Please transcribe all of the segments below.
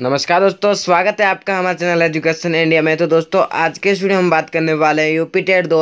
नमस्कार दोस्तों स्वागत है आपका हमारे चैनल एजुकेशन इंडिया में तो दोस्तों आज के इस वीडियो हम बात करने वाले हैं यूपी टेट दो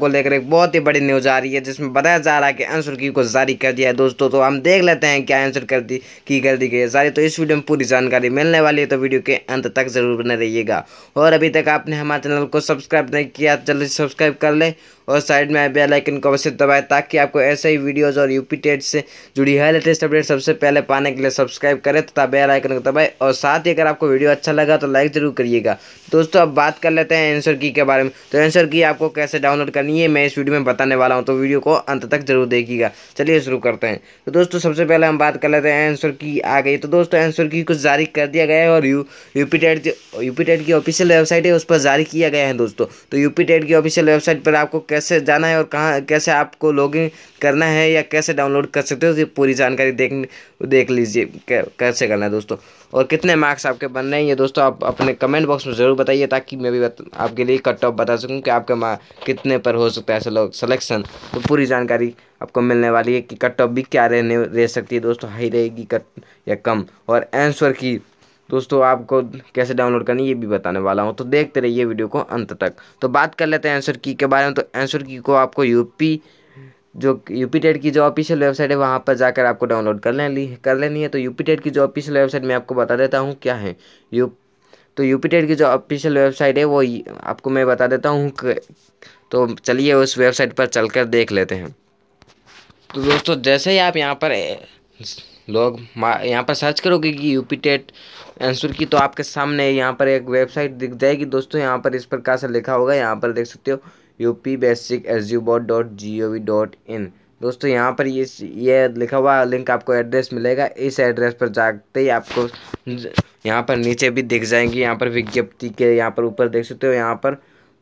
को लेकर एक बहुत ही बड़ी न्यूज आ रही है जिसमें बताया जा रहा है कि आंसर की को जारी कर दिया है दोस्तों तो हम देख लेते हैं क्या आंसर कर दी की कर दी गई है सारी तो इस वीडियो में पूरी जानकारी मिलने वाली है तो वीडियो के अंत तक जरूर बने रहिएगा और अभी तक आपने हमारे चैनल को सब्सक्राइब नहीं किया जल्दी सब्सक्राइब कर लें और साइड में बेल आइकन को अवश्य दबाए ताकि आपको ऐसे ही वीडियोज़ और यूपी टेट से जुड़ी हर लेटेस्ट अपडेट सबसे पहले पाने के लिए सब्सक्राइब करें तथा बेल आइकन को दबाए और साथ ही अगर आपको वीडियो अच्छा लगा तो लाइक ज़रूर करिएगा दोस्तों अब बात कर लेते हैं एंसर की के बारे में तो एंसर की आपको कैसे डाउनलोड करनी है मैं इस वीडियो में बताने वाला हूँ तो वीडियो को अंत तक जरूर देखिएगा चलिए शुरू करते हैं तो दोस्तों सबसे पहले हम बात कर लेते हैं एंसर की आ गई तो दोस्तों एंसर की को जारी कर दिया गया है और यू यूपी की ऑफिशियल वेबसाइट है उस पर जारी किया गया है दोस्तों तो यूपी टेट की ऑफिशियल वेबसाइट पर आपको कैसे जाना है और कहाँ कैसे आपको इन करना है या कैसे डाउनलोड कर सकते हो पूरी जानकारी देख देख लीजिए कैसे करना है दोस्तों और कितने कितने मार्क्स आपके बन रहे हैं ये दोस्तों आप अपने कमेंट बॉक्स में ज़रूर बताइए ताकि मैं भी आपके लिए कट ऑफ बता सकूँ कि आपके मार्क कितने पर हो सकता है सलो सलेक्शन तो पूरी जानकारी आपको मिलने वाली है कि कट ऑफ भी क्या रहने रह सकती है दोस्तों हाई रहेगी कट या कम और एंसर की दोस्तों आपको कैसे डाउनलोड करनी ये भी बताने वाला हूँ तो देखते रहिए वीडियो को अंत तक तो बात कर लेते हैं आंसर की के बारे में तो आंसर की को आपको यूपी जो यू पी टेट की जो ऑफिशियल वेबसाइट है वहाँ पर जाकर आपको डाउनलोड कर लेनी कर लेनी है तो यू पी टेट की जो ऑफिशियल वेबसाइट मैं आपको बता देता हूँ क्या है यू तो यू पी टेट की जो ऑफिशियल वेबसाइट है वो आपको मैं बता देता हूँ तो चलिए उस वेबसाइट पर चल कर देख लेते हैं तो दोस्तों जैसे ही आप यहाँ पर लोग यहाँ पर सर्च करोगे कि यू पी टेट आंसर की तो आपके सामने यहाँ पर एक वेबसाइट दिख जाएगी दोस्तों यहाँ पर इस प्रकार से लिखा होगा यहाँ पर देख सकते हो U P basic S U bot dot G O V dot in दोस्तों यहाँ पर ये ये लिखा हुआ लिंक आपको एड्रेस मिलेगा इस एड्रेस पर जाते ही आपको यहाँ पर नीचे भी दिख जाएंगी यहाँ पर विज्ञप्ति के यहाँ पर ऊपर देख सकते हो यहाँ पर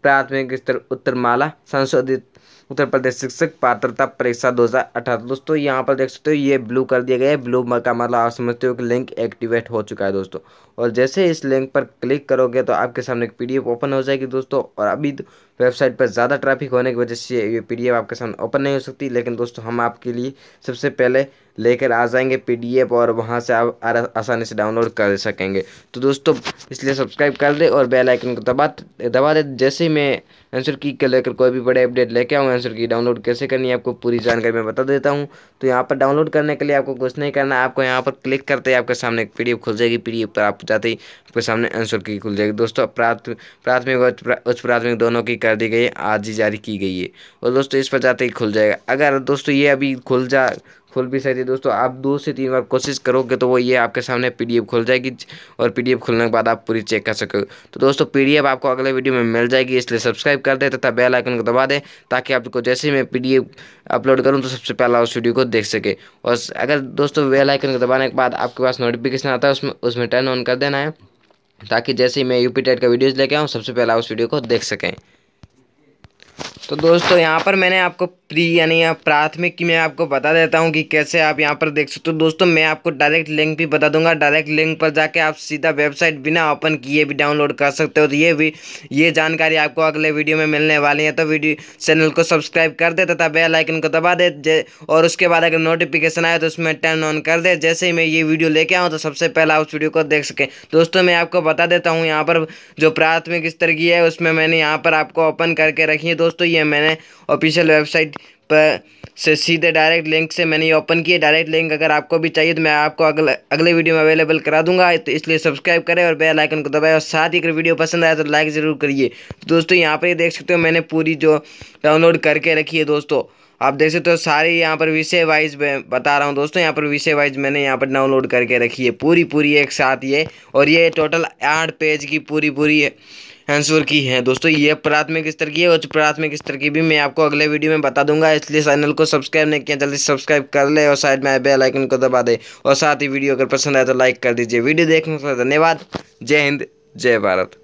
प्राथमिक स्तर उत्तरमाला संशोधित उत्तर प्रदेश शिक्षक पात्रता परीक्षा दो हज़ार अठारह दोस्तों यहाँ पर देख सकते हो ये ब्लू कर दिया गया है ब्लू का मतलब आप समझते हो कि लिंक एक्टिवेट हो चुका है दोस्तों और जैसे इस लिंक पर क्लिक करोगे तो आपके सामने एक पी ओपन हो जाएगी दोस्तों और अभी वेबसाइट तो पर ज़्यादा ट्रैफिक होने की वजह से ये पी आपके सामने ओपन नहीं हो सकती लेकिन दोस्तों हम आपके लिए सबसे पहले लेकर आ जाएंगे पी और वहाँ से आप आसानी से डाउनलोड कर सकेंगे तो दोस्तों इसलिए सब्सक्राइब कर दे और बेल आइकन को दबा दबा दे जैसे ही मैं आंसर की लेकर कोई भी बड़े अपडेट लेकर क्या हूँ आंसर की डाउनलोड कैसे करनी है आपको पूरी जानकारी मैं बता देता हूँ तो यहाँ पर डाउनलोड करने के लिए आपको कुछ नहीं करना आपको यहाँ पर क्लिक करते ही आपके सामने पी डी खुल जाएगी पी पर आप जाते ही आपके सामने आंसर की खुल जाएगी दोस्तों प्राथमिक उच्च प्राथमिक दोनों की कर दी गई है आज ही जारी की गई है और दोस्तों इस पर जाते ही खुल जाएगा अगर दोस्तों ये अभी खुल जा खुल भी सकती है दोस्तों आप दो से तीन बार कोशिश करोगे तो वो ये आपके सामने पी खुल जाएगी और पी खुलने के बाद आप पूरी चेक कर सकोगे तो दोस्तों पी आपको अगले वीडियो में मिल जाएगी इसलिए सब्सक्राइब कर दें तथा बेल आइकन को दबा दें ताकि आपको जैसे ही मैं पी अपलोड करूँ तो सबसे पहला उस वीडियो को देख सके और अगर दोस्तों बेल आइकन को दबाने के बाद आपके पास नोटिफिकेशन आता है उसमें उसमें टर्न ऑन कर देना है ताकि जैसे ही मैं यूपी टेट का वीडियोज़ लेके आऊँ सबसे पहला उस वीडियो को देख सकें तो दोस्तों यहाँ पर मैंने आपको प्री यानी प्राथमिक की मैं आपको बता देता हूँ कि कैसे आप यहाँ पर देख सकते हो दोस्तों मैं आपको डायरेक्ट लिंक भी बता दूंगा डायरेक्ट लिंक पर जाके आप सीधा वेबसाइट बिना ओपन किए भी डाउनलोड कर सकते हो तो ये भी ये जानकारी आपको अगले वीडियो में मिलने वाली है तो वीडियो चैनल को सब्सक्राइब कर दे तथा बेलाइकन को दबा दे और उसके बाद अगर नोटिफिकेशन आए तो उसमें टर्न ऑन कर दे जैसे ही मैं ये वीडियो लेके आऊँ तो सबसे पहले आप उस वीडियो को देख सकें दोस्तों मैं आपको बता देता हूँ यहाँ पर जो प्राथमिक स्तर की है उसमें मैंने यहाँ पर आपको ओपन करके रखी है दोस्तों है मैंने ऑफिशियल वेबसाइट पर से सीधे डायरेक्ट लिंक से मैंने ये ओपन किया डायरेक्ट लिंक अगर आपको भी चाहिए तो मैं आपको अगले अगले वीडियो में अवेलेबल करा दूंगा तो इसलिए सब्सक्राइब करें और बेल आइकन को दबाएं और साथ ही अगर वीडियो पसंद आया तो लाइक ज़रूर करिए तो दोस्तों यहाँ पर ये देख सकते हो मैंने पूरी जो डाउनलोड करके रखी है दोस्तों आप देख सकते हो सारे यहाँ पर विषय वाइज बता रहा हूँ दोस्तों यहाँ पर विषय वाइज मैंने यहाँ पर डाउनलोड करके रखी है पूरी पूरी एक साथ ये और ये टोटल आठ पेज की पूरी पूरी आंसर की है दोस्तों ये प्राथमिक स्तर की है उच्च प्राथमिक स्तर की भी मैं आपको अगले वीडियो में बता दूंगा है इसलिए चैनल को सब्सक्राइब नहीं किया जल्दी सब्सक्राइब कर ले और साइड में बेल आइकन को दबा दे और साथ ही वीडियो अगर पसंद आए तो लाइक कर दीजिए वीडियो देखने का धन्यवाद जय हिंद जय भारत